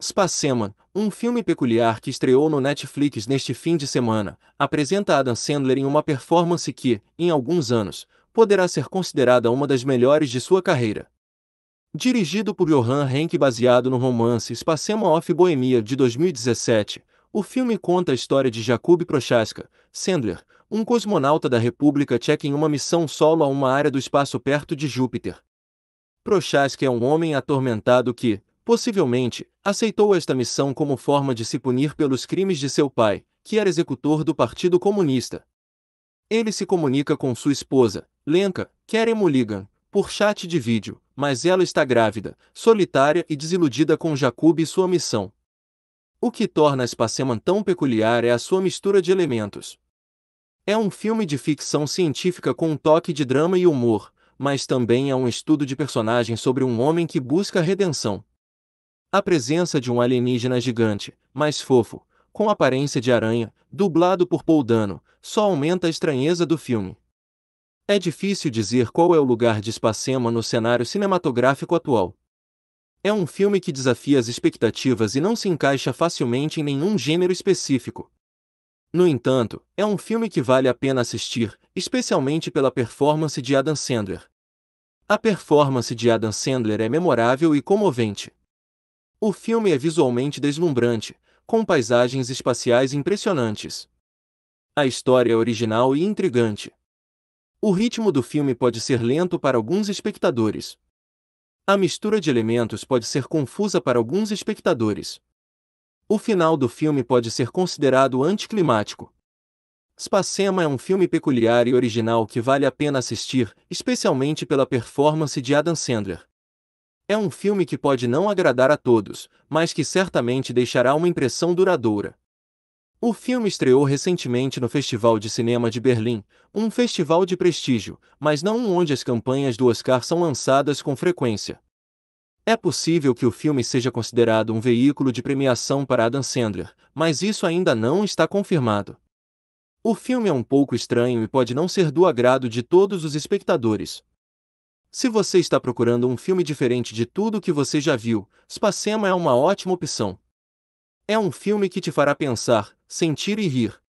Spacema, um filme peculiar que estreou no Netflix neste fim de semana, apresenta Adam Sandler em uma performance que, em alguns anos, poderá ser considerada uma das melhores de sua carreira. Dirigido por Johan Henk baseado no romance Spacema of Bohemia de 2017, o filme conta a história de Jakub Prochaska, Sandler, um cosmonauta da República Tcheca em uma missão solo a uma área do espaço perto de Júpiter. Prochaska é um homem atormentado que, possivelmente, aceitou esta missão como forma de se punir pelos crimes de seu pai, que era executor do Partido Comunista. Ele se comunica com sua esposa, Lenka, Keren Mulligan, por chat de vídeo, mas ela está grávida, solitária e desiludida com Jacob e sua missão. O que torna Spaceman tão peculiar é a sua mistura de elementos. É um filme de ficção científica com um toque de drama e humor, mas também é um estudo de personagens sobre um homem que busca redenção. A presença de um alienígena gigante, mais fofo, com aparência de aranha, dublado por Paul Dano, só aumenta a estranheza do filme. É difícil dizer qual é o lugar de Spacema no cenário cinematográfico atual. É um filme que desafia as expectativas e não se encaixa facilmente em nenhum gênero específico. No entanto, é um filme que vale a pena assistir, especialmente pela performance de Adam Sandler. A performance de Adam Sandler é memorável e comovente. O filme é visualmente deslumbrante, com paisagens espaciais impressionantes. A história é original e intrigante. O ritmo do filme pode ser lento para alguns espectadores. A mistura de elementos pode ser confusa para alguns espectadores. O final do filme pode ser considerado anticlimático. Spacema é um filme peculiar e original que vale a pena assistir, especialmente pela performance de Adam Sandler. É um filme que pode não agradar a todos, mas que certamente deixará uma impressão duradoura. O filme estreou recentemente no Festival de Cinema de Berlim, um festival de prestígio, mas não um onde as campanhas do Oscar são lançadas com frequência. É possível que o filme seja considerado um veículo de premiação para Adam Sandler, mas isso ainda não está confirmado. O filme é um pouco estranho e pode não ser do agrado de todos os espectadores, se você está procurando um filme diferente de tudo o que você já viu, Spacema é uma ótima opção. É um filme que te fará pensar, sentir e rir.